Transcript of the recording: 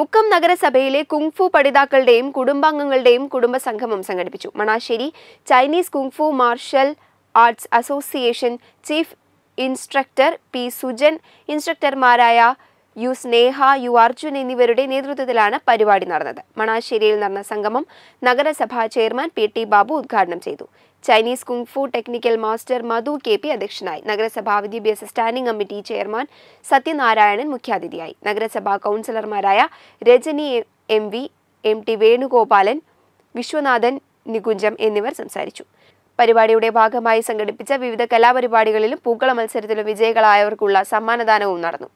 മുക്കം നഗരസഭയിലെ കുങ്ഫു പഠിതാക്കളുടെയും കുടുംബാംഗങ്ങളുടെയും കുടുംബ സംഗമം സംഘടിപ്പിച്ചു Manassery Chinese kung fu martial arts association chief instructor P Sujan ഇൻസ്ട്രക്ടർമാരായ യു സ്നേഹ യു അർജുൻ എന്നിവരുടെ നേതൃത്വത്തിലാണ് പരിപാടി നടന്നത് മണാശ്ശേരിയിൽ നടന്ന സംഗമം നഗരസഭാ ചെയർമാൻ പി ടി ബാബു ഉദ്ഘാടനം ചെയ്തു Chinese kung fu technical master Madhu K P അധ്യക്ഷനായി നഗരസഭാ വിദ്യാഭ്യാസ സ്റ്റാൻഡിംഗ് കമ്മിറ്റി ചെയർമാൻ സത്യനാരായണൻ മുഖ്യാതിഥിയായി നഗരസഭാ കൗൺസിലർമാരായ Rajani M V M T Venugopalan Viswanathan Nikuncham എന്നിവർ സംസാരിച്ചു പരിപാടിയുടെ ഭാഗമായി സംഘടിപ്പിച്ച വിവിധ കലാപരിപാടികളിലും പൂക്കള മത്സരത്തിലും വിജയികളായവർക്കുള്ള സമ്മാനദാനവും നടന്നു